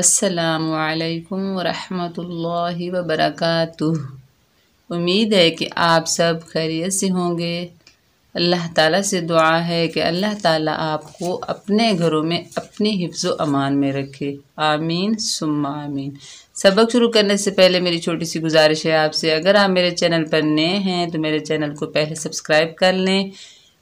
असलकम वरहमतुल्लाहि वबरकatuh उम्मीद है कि आप सब खैरियत से होंगे अल्लाह ताला से दुआ है कि अल्लाह ताला आपको अपने घरों में अपने हिफ्ज़ अमान में रखे आमीन सुम्मा आमीन सबक शुरू करने से पहले मेरी छोटी सी गुजारिश है आपसे अगर आप मेरे चैनल पर नए हैं तो मेरे चैनल को पहले सब्सक्राइब कर लें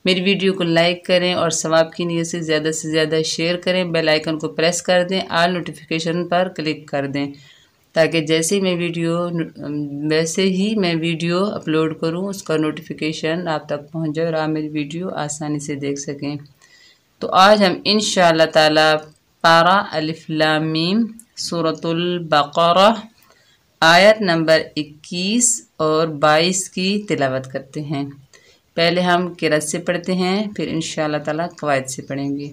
मेरी वीडियो को लाइक करें और सवाब की नीयत से ज़्यादा से ज़्यादा शेयर करें बेल आइकन को प्रेस कर दें आल नोटिफिकेशन पर क्लिक कर दें ताकि जैसे ही मैं वीडियो वैसे ही मैं वीडियो अपलोड करूं उसका नोटिफिकेशन आप तक पहुंच जाए और आप मेरी वीडियो आसानी से देख सकें तो आज हम इन ताला पारा अलिफ्लामीम सूरतुल्बकर आयत नंबर 21 और 22 की तिलावत करते हैं पहले हम किरत से पढ़ते हैं फिर इन ताला कवायद से पढ़ेंगे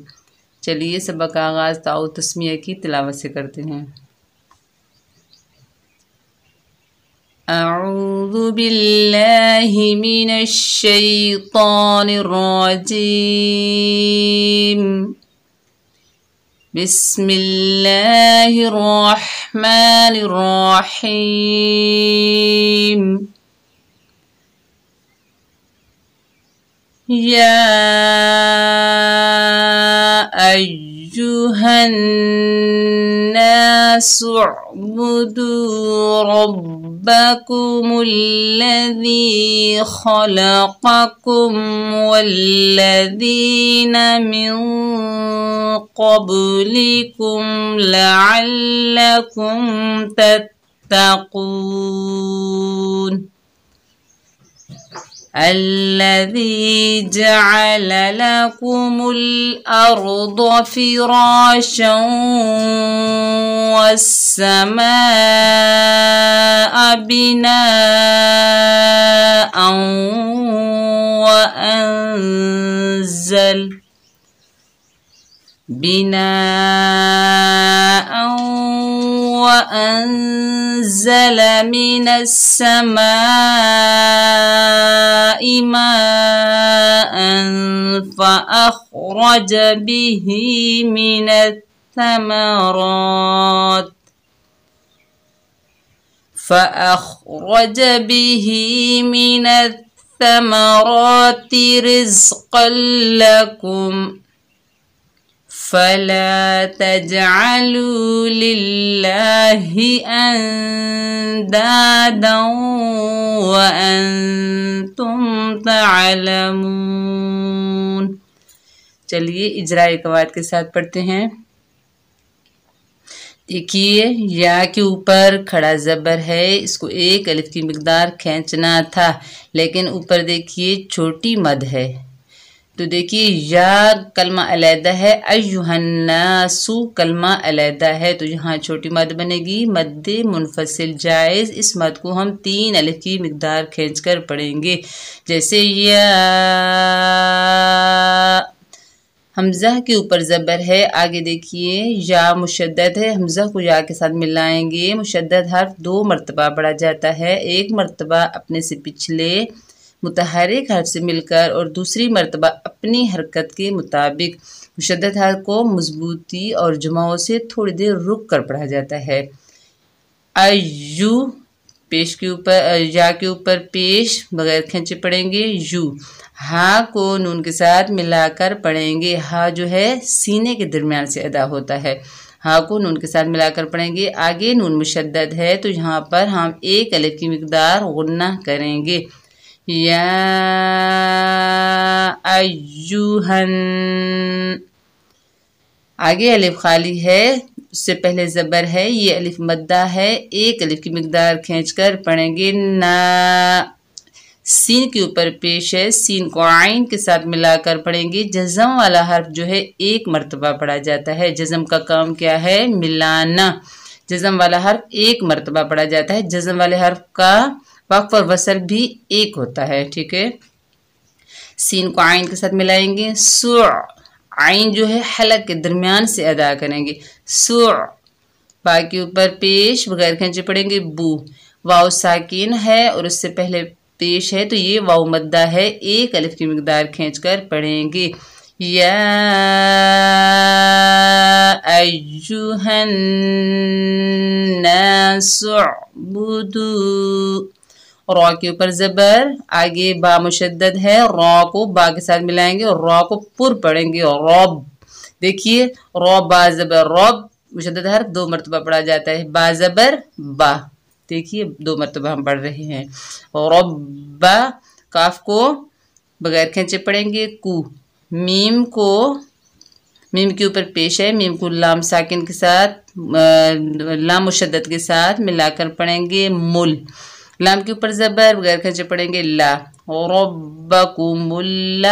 चलिए सबक आगाज़ ताउ तस्मिया की तिलावत से करते हैं أعوذ بالله من الشيطان الرجيم بسم الله الرحمن الرحيم يا أيها الناس اعبدوا ربكم الذي خلقكم والذين من قبلكم لعلكم تتقون الذي جعل لكم الأرض فراشا والسماء بناء وأنزل بناء وأنزل من السماء ماء فأخرج به من الثمرات فأخرج به من الثمرات رزقا لكم فلا تجعلوا لله أندادا وأنتم تعلمون चलिए इजराइल कवाद के साथ पढ़ते हैं देखिए या के ऊपर खड़ा ज़बर है इसको एक अलिफ की मकदार खींचना था लेकिन ऊपर देखिए छोटी मद है तो देखिए या कलमा अलहदा है अयुहन्नासु कलमा अलहदा है तो यहाँ छोटी मद बनेगी मद मुनफसिल जायज़ इस मद को हम तीन अलफ की मकदार खींच कर पढ़ेंगे जैसे या हमजा के ऊपर ज़बर है आगे देखिए या मुशद है हमजा को या के साथ मिलाएंगे मुशद हर दो मरतबा पढ़ा जाता है एक मरतबा अपने से पिछले मुतहरक हर्फ से मिलकर और दूसरी मरतबा अपनी हरकत के मुताबिक मुशद हर को मजबूती और जुमाओं से थोड़ी देर रुक कर पढ़ा जाता है यू पेश के ऊपर या के ऊपर पेश बगैर खींचे पड़ेंगे यू हा को नून के साथ मिलाकर पढ़ेंगे हा जो है सीने के दरमियान से अदा होता है हा को नून के साथ मिलाकर पढ़ेंगे आगे नून मुशद है तो यहाँ पर हम एक अलग की मकदार गुना करेंगे या अयुहन आगे अलिफ खाली है उससे पहले ज़बर है ये अलिफ मद्दा है एक अलिफ की मकदार खींच कर पढ़ेंगे ना सीन के ऊपर पेश है सीन को आइन के साथ मिलाकर पढ़ेंगे जज़म वाला हर्फ जो है एक मरतबा पढ़ा जाता है जज़म का काम क्या है मिलाना जज़म वाला हर्फ एक मरतबा पढ़ा जाता है जज़म वाले हर्फ का वक्फ और वसल भी एक होता है ठीक है सीन को आइन के साथ मिलाएंगे सु आइन जो है हलक के दरमियान से अदा करेंगे सु बाकी ऊपर पेश बगैर खेचे पड़ेंगे बू वाओ साकिन है और उससे पहले पेश है तो ये वाओ मद्दा है एक अलिफ की मकदार खींच कर पढ़ेंगे या अयुहन्नासुबुदू रॉ के ऊपर ज़बर आगे बा मुशद है रॉ को बा के साथ मिलाएंगे और रॉ को पुर पढ़ेंगे और रॉब देखिए रॉ बा ज़बर रॉब मुशद हर दो मरतबा पढ़ा जाता है बा ज़बर बा देखिए दो मरतबा हम पढ़ रहे हैं और रब्बा काफ को बगैर खेचे पढ़ेंगे कु मीम को मीम के ऊपर पेश है मीम को लाम साकिन के साथ लाम मुशद के साथ मिलाकर पढ़ेंगे मुल लाम के ऊपर ज़बर बगैर खर्चे पड़ेंगे ला रब्बकुमुल्ला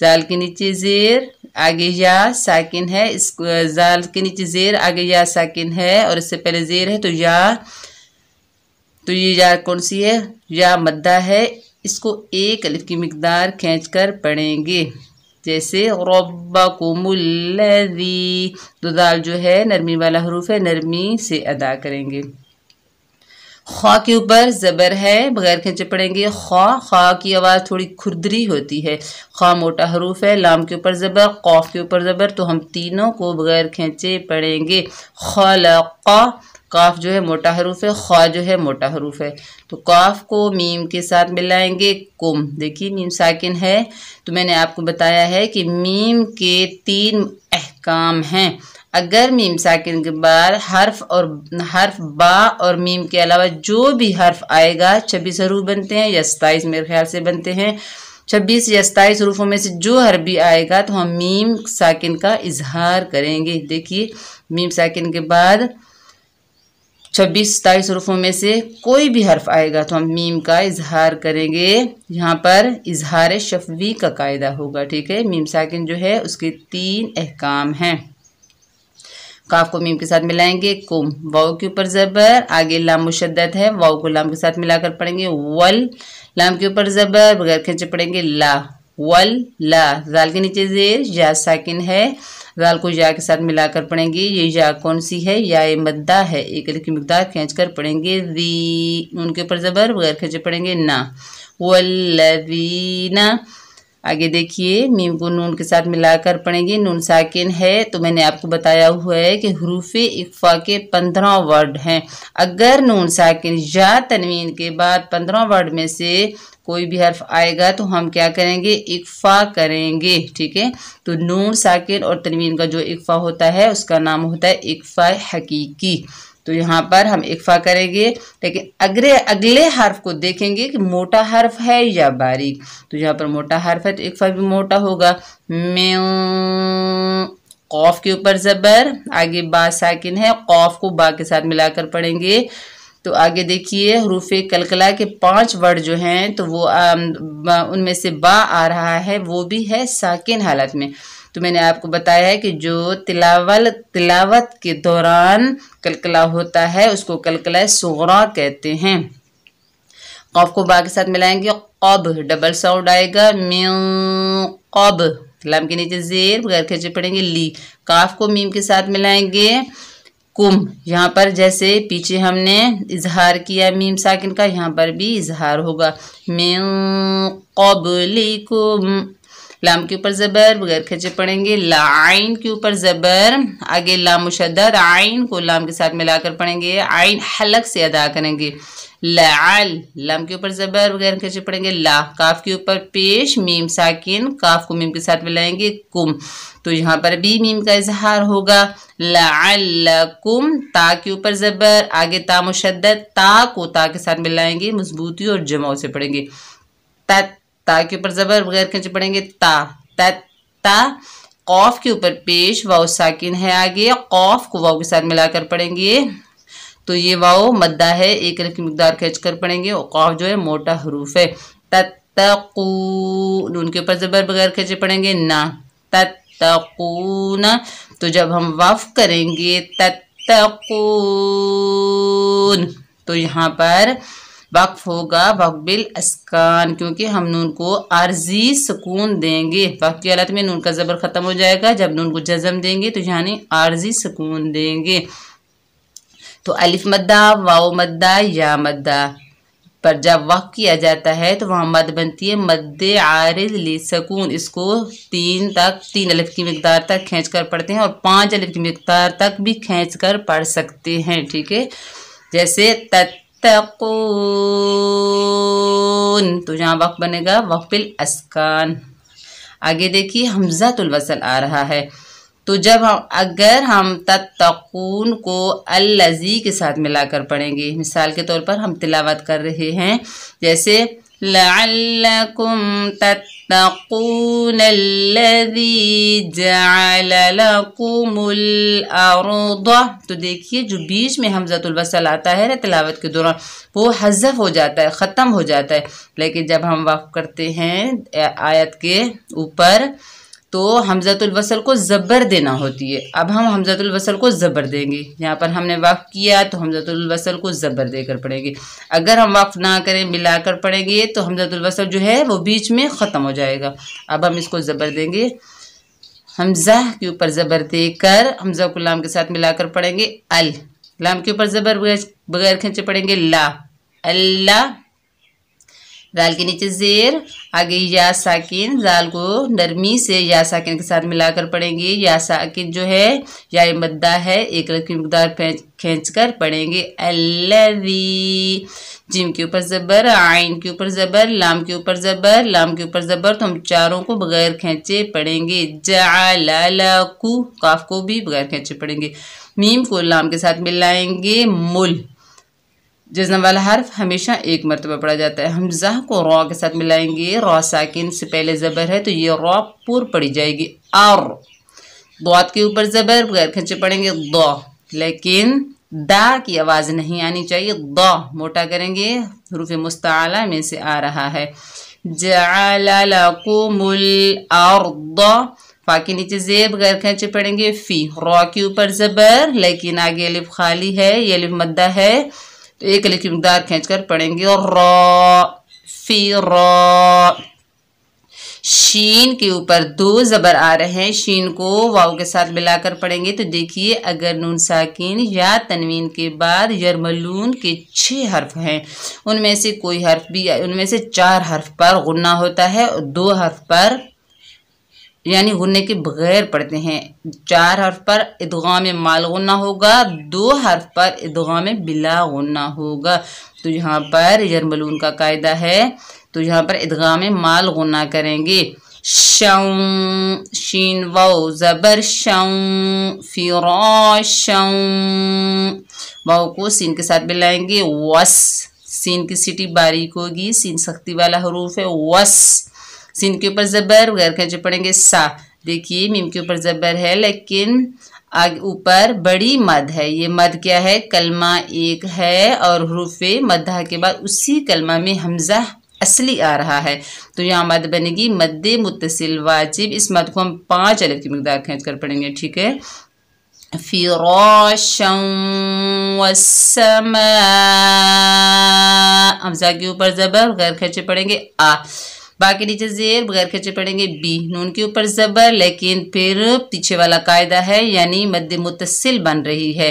जाल के नीचे ज़ेर आगे या साकिन है इस जाल के नीचे ज़ेर आगे या साकिन है और इससे पहले ज़ेर है तो या तो ये या कौन सी है या मद्दा है इसको एक अलिफ की मकदार खींच कर पढ़ेंगे जैसे रब्बकुमुल्लज़ी तो दाल जो है नरमी वाला हरूफ है नरमी से अदा करेंगे ख्वा के ऊपर ज़बर है बगैर खींचे पड़ेंगे ख्वा ख्वा की आवाज़ थोड़ी खुरदरी होती है ख्वा मोटा हरूफ है लाम के ऊपर ज़बर कौफ के ऊपर ज़बर तो हम तीनों को बगैर खींचे पड़ेंगे खलका काफ जो है मोटा हरूफ है ख्वा जो है मोटा हरूफ है तो काफ को मीम के साथ मिलाएंगे कुम देखिए मीम साकिन है तो मैंने आपको बताया है कि मीम के तीन अहकाम हैं अगर मीम साकिन के बाद हर्फ और हर्फ बा और मीम के अलावा जो भी हर्फ आएगा छब्बीस हरूफ बनते हैं या सताइस मेरे ख्याल से बनते हैं छब्बीस या सताईस हरूफों में से जो हर भी आएगा तो हम मीम साकिन का इजहार करेंगे देखिए मीम साकिन के बाद छब्बीस सताईस हरूफों में से कोई भी हर्फ आएगा तो हम मीम का इजहार करेंगे यहाँ पर इजहार शफवी का कायदा होगा ठीक है मीम साकिन जो है उसके तीन अहकाम हैं काफ को मीम के साथ मिलाएंगे कुम वाओ के ऊपर ज़बर आगे लाम मुशद्दत है वाओ को लाम के साथ मिलाकर पढ़ेंगे वल लाम के ऊपर ज़बर बगैर खींचे पढ़ेंगे ला वल ला जाल के नीचे जेर या साकिन है जाल को या के साथ मिलाकर पढ़ेंगे ये या कौन सी है या ये मद्दा है एक अलिफ की मकदार खींच कर पढ़ेंगे री उनके ऊपर ज़बर बगैर खींचे पढ़ेंगे ना वल्लवीना आगे देखिए मीम को नून के साथ मिलाकर पढ़ेंगे नून साकिन है तो मैंने आपको बताया हुआ है कि हरूफ इकफा के पंद्रह वर्ड हैं अगर नून साकिन या तनवीन के बाद पंद्रह वर्ड में से कोई भी हर्फ आएगा तो हम क्या करेंगे इकफा करेंगे ठीक है तो नून साकिन और तनवीन का जो इकफा होता है उसका नाम होता है इकफा हकीकी तो यहाँ पर हम इकफा करेंगे लेकिन अगले अगले हर्फ को देखेंगे कि मोटा हर्फ है या बारीक तो यहाँ पर मोटा हर्फ है तो इकफा भी मोटा होगा मे कौफ के ऊपर ज़बर आगे बा साकिन है कौफ को बा के साथ मिलाकर पढ़ेंगे तो आगे देखिए हरूफ कलकला के पांच वर्ड जो हैं तो वो उनमें से बा आ रहा है वो भी है साकिन हालत में तो मैंने आपको बताया है कि जो तिलावल तिलावत के दौरान कलकला होता है उसको कलकला सोरा कहते हैं कौफ तो को बा के साथ मिलाएंगे कब डबल साउंड आएगा म्यू कब लाम के नीचे जेर बगैर खर्चे पड़ेंगे ली काफ को मीम के साथ मिलाएंगे कुम यहाँ पर जैसे पीछे हमने इजहार किया मीम साकिन का यहाँ पर भी इजहार होगा म्यू कबली कुम लाम के ऊपर ज़बर बगैर खचे पढ़ेंगे लाइन के ऊपर ज़बर आगे लाम मुशद आइन को लाम के साथ मिलाकर पढ़ेंगे आइन हलक से अदा करेंगे लाल लाम के ऊपर ज़बर वगैरह खचे पढ़ेंगे ला काफ के ऊपर पेश मीम साकिन काफ को मीम के साथ मिलाएंगे कुम तो यहाँ पर भी मीम का इजहार होगा कुम ता के ऊपर ज़बर आगे ता मुशद ता को ता के साथ मिलाएंगे मजबूती और जमाव से पढ़ेंगे ता के ऊपर ज़बर बगैर खींचे पड़ेंगे ता ता ता कौफ के ऊपर पेश वाओ साकिन है आगे कौफ को वाओ के साथ मिलाकर पढ़ेंगे तो ये वाओ मद्दा है एक रफ की मकदार खींच कर पढ़ेंगे और कौफ जो है मोटा हरूफ है तत्तकू उनके के ऊपर ज़बर बगैर खींचे पड़ेंगे ना तत्तकून तो जब हम वफ करेंगे तत्तकून तो यहाँ पर वक्फ होगा वकबिल अस्कान क्योंकि हम नून को आर्जी सुकून देंगे वक्फ की हालत में नून का ज़बर ख़त्म हो जाएगा जब नून को जज़म देंगे तो यानी आर्जी सुकून देंगे तो अलिफ मद्दा वाओ मद्दा या मद्दा पर जब वक़ किया जाता है तो वहाँ मद बनती है मद आरज ली सकून इसको तीन तक तीन अलिफ की मकदार तक खींच कर पढ़ते हैं और पाँच अलिफ की मकदार तक भी खींच कर पढ़ सकते हैं ठीक है जैसे तत् तकून तो यहाँ वक्त बनेगा वक्फिल अस्कान आगे देखिए हमजातुल वसल आ रहा है तो जब हम अगर हम तत्कून को अलज़ी के साथ मिलाकर पढ़ेंगे मिसाल के तौर पर हम तिलावत कर रहे हैं जैसे لعلكم تتقون الذي جعل لكم الأرض तो देखिए जो बीच में हमजतुलवसल आता है ना तिलावत के दौरान वो हजफ हो जाता है ख़त्म हो जाता है लेकिन जब हम वाफ करते हैं आयत के ऊपर तो हमजतुलवसल को ज़बर देना होती है अब हम हमजतुलवसल को ज़बर देंगे यहाँ पर हमने वक्फ किया तो हमजतुलवसल को ज़बर देकर पढ़ेंगे अगर हम वक्फ ना करें मिलाकर पढ़ेंगे तो हमजतुलवसल जो है वो बीच में ख़त्म हो जाएगा अब हम इसको ज़बर देंगे हमजा के ऊपर ज़बर देकर हमजा को लाम के साथ मिलाकर पढ़ेंगे अल लाम के ऊपर ज़बर बगैर खींचे पढ़ेंगे ला अल्ला जाल के नीचे ज़ेर आगे या साकिन जाल को नरमी से या साकिन के साथ मिलाकर पढ़ेंगे या साकिन जो है या मद्दा है एक लकीन मकदार खींच कर पढ़ेंगे अल्लवी जिम के ऊपर ज़बर आइन के ऊपर ज़बर लाम के ऊपर ज़बर लाम के ऊपर ज़बर तो हम चारों को बगैर खींचे पढ़ेंगे जालाकू काफ को भी बगैर खींचे पढ़ेंगे मीम को लाम के साथ मिलाएंगे मुल जजन वाला हर्फ हमेशा एक मरतबा पढ़ा जाता है हम हमजा को रॉ के साथ मिलाएंगे रॉ साकिन से पहले ज़बर है तो ये रॉ पुर पड़ी जाएगी और दौत के ऊपर ज़बर बगैर खर्चे पड़ेंगे दो लेकिन दा की आवाज़ नहीं आनी चाहिए दो मोटा करेंगे रूफ़ मुस्ताला में से आ रहा है जालकुमुल और दो फा नीचे जेब गैर खेचे पड़ेंगे फ़ी रॉ के ऊपर ज़बर लेकिन आगे अलिफ खाली है ये अलिफ मद्दा है एक अलिफ की मकदार खींचकर पढ़ेंगे और र फी र शीन के ऊपर दो ज़बर आ रहे हैं शीन को वाव के साथ मिलाकर पढ़ेंगे तो देखिए अगर नून साकिन या तनवीन के बाद यरमलून के छः हर्फ हैं उनमें से कोई हर्फ भी उनमें से चार हर्फ पर गुन्ना होता है और दो हर्फ पर यानी गुन्ने के बगैर पढ़ते हैं चार हर्फ पर इदगाम माल गुन्ना होगा दो हर्फ पर इदगाम बिला गुन्ना होगा तो यहाँ पर जरमलून का कायदा है तो यहाँ पर इदगाम माल गुन्ना करेंगे शीन वाओ ज़बर शौं वाओ को सीन के साथ मिलाएंगे वस सीन की सिटी बारीक होगी सीन सख्ती वाला हरूफ है वस सिन के ऊपर ज़बर गैर जो पड़ेंगे सा देखिए मीम के ऊपर ज़बर है लेकिन आगे ऊपर बड़ी मद है ये मद क्या है कलमा एक है और हरूफ मद्दा के बाद उसी कलमा में हमजा असली आ रहा है तो यहाँ मद बनेगी मद मुतसिल वाजिब इस मद को हम पाँच अलग की मकदार खींच कर पढ़ेंगे ठीक है फिरोशम हमजा के ऊपर ज़बर गैर खर्चे पड़ेंगे आ बाकी नीचे जेर बगैर खर्चे पड़ेंगे बी नून के ऊपर ज़बर लेकिन फिर पीछे वाला कायदा है यानी मद मुतसिल बन रही है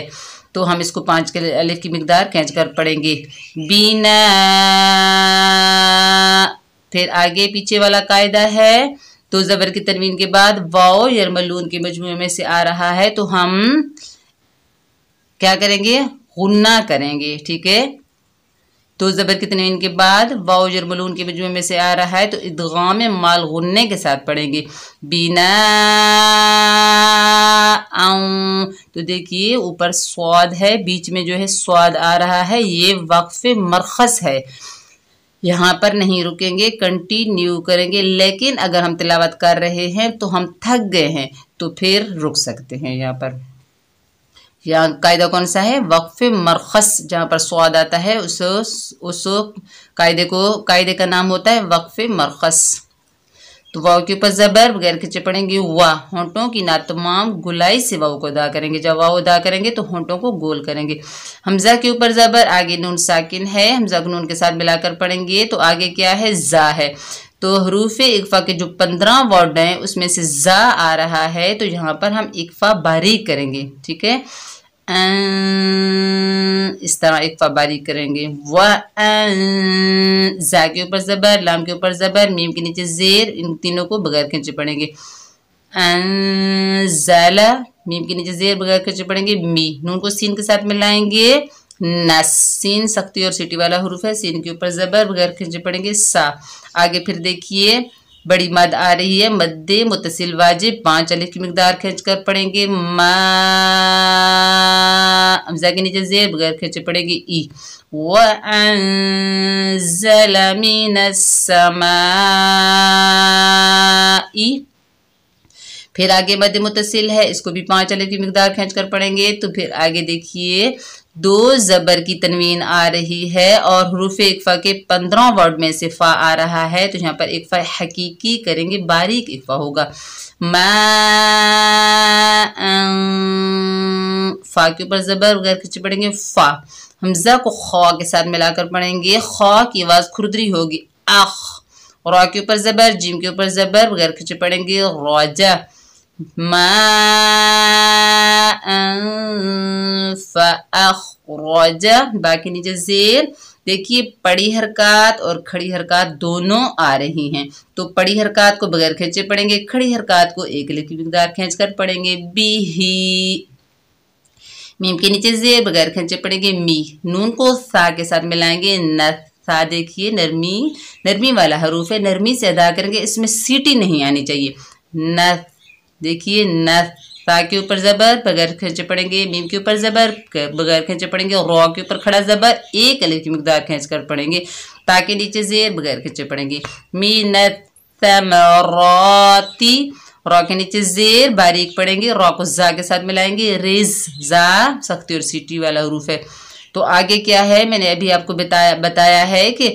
तो हम इसको पाँच के अलिफ की मकदार खींच कर पड़ेंगे बीना फिर आगे पीछे वाला कायदा है तो ज़बर की तरवीन के बाद वाओ यरमलून के मजमू में से आ रहा है तो हम क्या करेंगे गुन्ना करेंगे ठीक है तो ज़बर कितने इनके बाद और मलून के मजमे में से आ रहा है तो इदगाम माल गुन्ने के साथ पढ़ेंगे बिना तो देखिए ऊपर स्वाद है बीच में जो है स्वाद आ रहा है ये वक्फ मरखस है यहाँ पर नहीं रुकेंगे कंटिन्यू करेंगे लेकिन अगर हम तिलावत कर रहे हैं तो हम थक गए हैं तो फिर रुक सकते हैं यहाँ पर यहाँ कायदा कौन सा है वक्फ मरखस जहाँ पर स्वाद आता है उस उस कायदे को कायदे का नाम होता है वक्फ मरखस तो वाव के ऊपर ज़बर बगैर खींचे पड़ेंगे वाह होंटों की ना तमाम गुलाई से वाव को अदा करेंगे जब वाव अदा करेंगे तो होंटों को गोल करेंगे हमज़ा के ऊपर ज़बर आगे नून साकिन है हमज़ा को नून के साथ मिलाकर पढ़ेंगे तो आगे क्या है जा है तो हरूफ इकफ़ा के जो पंद्रह वर्ड हैं उसमें से जा आ रहा है तो यहाँ पर हम इकफ़ा बारीक करेंगे ठीक है अं, इस तरह एक फबारी करेंगे व अं, के ऊपर ज़बर लाम के ऊपर ज़बर मीम के नीचे जेर इन तीनों को बगैर खींचे पड़ेंगे अं, जला मीम के नीचे जेर बगैर खींचे पड़ेंगे मी नून को सीन के साथ मिलाएंगे नीन सख्ती और सिटी वाला हरूफ है सीन के ऊपर ज़बर बगैर खींचे पड़ेंगे सा आगे फिर देखिए बड़ी मद आ रही है मद्दे मुतसिल वाजे पांच अलिफ की मकदार खींच कर पड़ेंगे मजा के नीचे जेर बगैर खींचे पड़ेगी ई वमीन ई फिर आगे मध्य मुतसिल है इसको भी पांच अलिफ की मकदार खींच कर पड़ेंगे तो फिर आगे देखिए दो ज़बर की तनवीन आ रही है और हरूफ इकफ़ा के पंद्रह वर्ड में से फ़ा आ रहा है तो यहाँ पर इकफ़ा हकीकी करेंगे बारीक इकफ़ा होगा मा अं, फ़ा के ऊपर ज़बर गैर खिंच पड़ेंगे फ़ा हमज़ा को खा के साथ मिलाकर पढ़ेंगे खा की आवाज़ खुरदरी होगी आख रॉ के ऊपर ज़बर जिम के ऊपर ज़बर गैर खिंच पड़ेंगे रोजा फ़अखरज बाकी नीचे जेर देखिए पड़ी हरकत और खड़ी हरकत दोनों आ रही हैं तो पड़ी हरकत को बगैर खींचे पड़ेंगे खड़ी हरकत को एक मकदार खींच कर पड़ेंगे बी ही मीम के नीचे जेर बगैर खींचे पड़ेंगे मी नून को सा के साथ मिलाएंगे न सा देखिए नरमी नरमी वाला हरूफ है नरमी से अदा करेंगे इसमें सीटी नहीं आनी चाहिए न देखिए न सा के ऊपर ज़बर बगैर खींचे पड़ेंगे मीम के ऊपर ज़बर बगैर खींचे पड़ेंगे और रॉ के ऊपर खड़ा ज़बर एक अलग की मकदार खींच कर पड़ेंगे ताकि नीचे जेर बगैर खींचे पड़ेंगे मी न रॉ के नीचे जेर बारीक पड़ेंगे रॉ को जा के साथ मिलाएंगे रिज जा सख्ती और सीटी वाला हरूफ है तो आगे क्या है मैंने अभी आपको बताया बताया है कि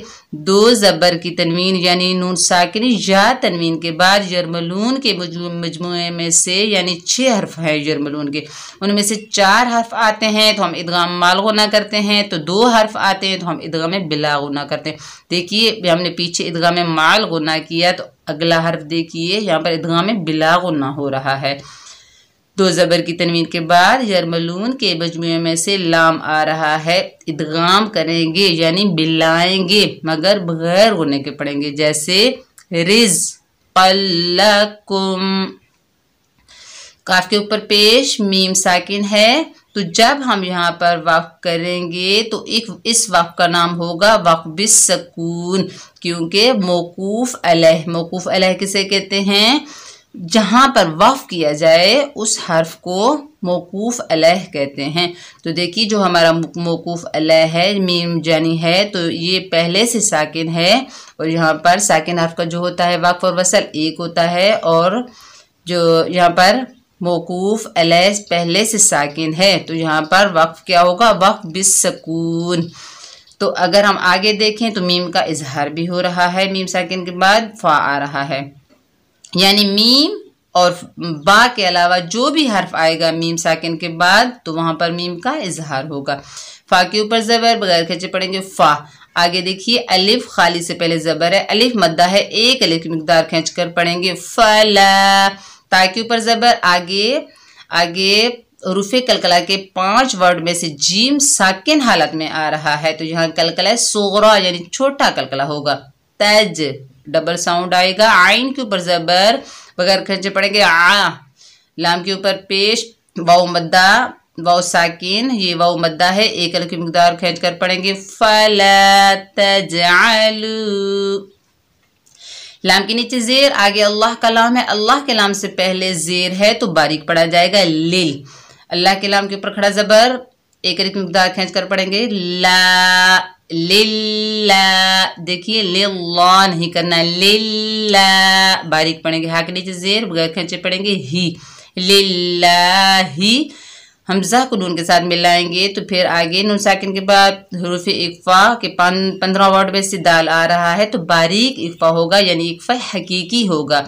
दो ज़बर की तनवीन यानी नून साकिन या तनवीन के बाद जरमलून के मजमू में से यानी छः हर्फ हैं जरमलून के उनमें से चार हर्फ आते हैं तो हम इदगाम मालगुना करते हैं तो दो हर्फ आते हैं तो हम इदगाम बिलागुना करते हैं देखिए हमने पीछे इदगाम मालगुना किया तो अगला हर्फ देखिए यहाँ पर इदगाम बिलागुना हो रहा है दो ज़बर की तनवीन के बाद यरमलून के मजमू में से लाम आ रहा है इदगाम करेंगे यानी बिलाएंगे मगर बगैर होने के पड़ेंगे जैसे रिज कल्लकुम काफ के ऊपर पेश मीम साकिन है तो जब हम यहाँ पर वक्फ करेंगे तो एक इस वक्फ का नाम होगा वक्फ सकून क्योंकि मौकूफ़ अलह मौकूफ़ अलह किसे कहते हैं जहाँ पर वफ़ किया जाए उस हर्फ को मौकूफ़ अलह कहते हैं तो देखिए जो हमारा मौकूफ़ अलह है मीम जानी है तो ये पहले से साकिन है और यहाँ पर साकिन हर्फ का जो होता है वक्फ और वसल एक होता है और जो यहाँ पर मौकूफ़ अलह पहले से साकिन है तो यहाँ पर वक्फ क्या होगा वक्फ बिसकून तो अगर हम आगे देखें तो मीम का इजहार भी हो रहा है मीम साकिन के बाद फ़ा आ रहा है यानी मीम और बा के अलावा जो भी हर्फ आएगा मीम साकिन के बाद तो वहां पर मीम का इजहार होगा फा के ऊपर ज़बर बगैर खर्चे पड़ेंगे फ़ा आगे देखिए अलिफ खाली से पहले ज़बर है अलिफ मद्दा है एक अलिफ मकदार खींच कर पढ़ेंगे फला ता के ऊपर ज़बर आगे आगे रुफे कलकला के पांच वर्ड में से जीम साकिन हालत में आ रहा है तो यहाँ कलकला सोगरा यानी छोटा कलकला होगा तज डबल साउंड आएगा आइन के ऊपर जबर बगैर खर्चे पड़ेंगे आ लाम के ऊपर पेश वाउ मद्दा वाउ साकिन ये वाउ मद्दा है एक अल की मकदार खींच कर पड़ेंगे फल तजालू लाम के नीचे जेर आगे अल्लाह का लाम है अल्लाह के लाम से पहले जेर है तो बारीक पड़ा जाएगा लिल अल्लाह के लाम के ऊपर खड़ा जबर एक रित मुकदार खींच कर पढ़ेंगे ला लिल्ला देखिए लिल्ला नहीं करना लिल्ला बारीक पढ़ेंगे के नीचे जेर बगैर खींचे पढ़ेंगे ही लिल्ला ही हमजा को नून के साथ मिलाएंगे तो फिर आगे नून साकिन के बाद हरूफ इकफा के पंद्रह वर्ड में से दाल आ रहा है तो बारीक इकफा होगा यानी इकफा हकीकी होगा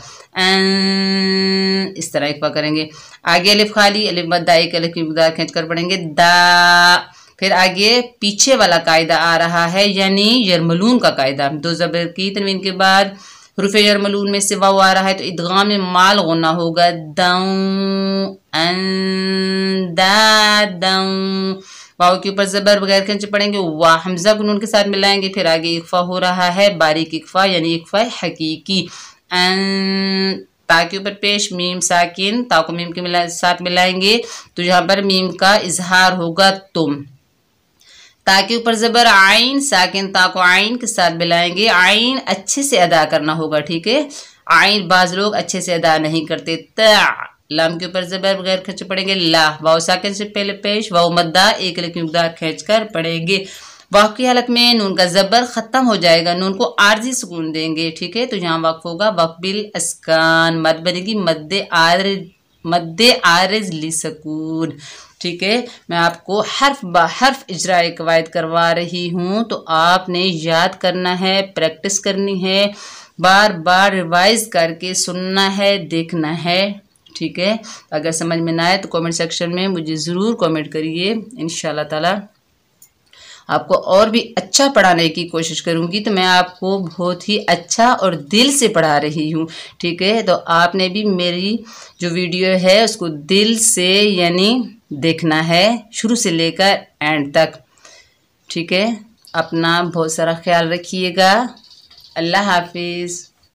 इस तरह इकफा करेंगे आगे अलिफ खाली अलिफ मद्दा एक अलिफ की मकदार खींच कर पढ़ेंगे दा फिर आगे पीछे वाला कायदा आ रहा है यानी यरमलून का कायदा दो जबर की तनवीन के बाद हरूफ यरमलून में से वाह आ रहा है तो इदगाम में माल गुना होगा दऊ दऊ के ऊपर जबर बगैर खंच पड़ेंगे वाह हमजा गुनून के साथ मिलाएंगे फिर आगे इकफा हो रहा है बारीक इकफा यानी इकफा हकीकी अन ता के ऊपर पेश मीम साकिन ता मीम के मिला साथ मिलाएंगे तो यहाँ पर मीम का इजहार होगा तुम ता के ऊपर ज़बर आइन साकिन ता को आइन के साथ मिलाएंगे आइन अच्छे से अदा करना होगा ठीक है आइन बाज लोग अच्छे से अदा नहीं करते लाम के ऊपर ज़बर बगैर खींचे पड़ेंगे ला वाह साकिन से पहले पेश वाह मद्दा एक लेकिन खींच कर पड़ेंगे वाह की हालत में नून का ज़बर ख़त्म हो जाएगा नून को आर्जी सुकून देंगे ठीक है तो यहाँ वक्फ होगा वकबिल अस्कान मद बनेगी मद्द आर मद्दे आरज ली सकून ठीक है मैं आपको हर्फ ब हर्फ इजरा कवायद करवा रही हूँ तो आपने याद करना है प्रैक्टिस करनी है बार बार रिवाइज करके सुनना है देखना है ठीक है अगर समझ में ना आए तो कमेंट सेक्शन में मुझे ज़रूर कमेंट करिए इन ताला आपको और भी अच्छा पढ़ाने की कोशिश करूँगी तो मैं आपको बहुत ही अच्छा और दिल से पढ़ा रही हूँ ठीक है तो आपने भी मेरी जो वीडियो है उसको दिल से यानी देखना है शुरू से लेकर एंड तक ठीक है अपना बहुत सारा ख्याल रखिएगा अल्लाह हाफिज़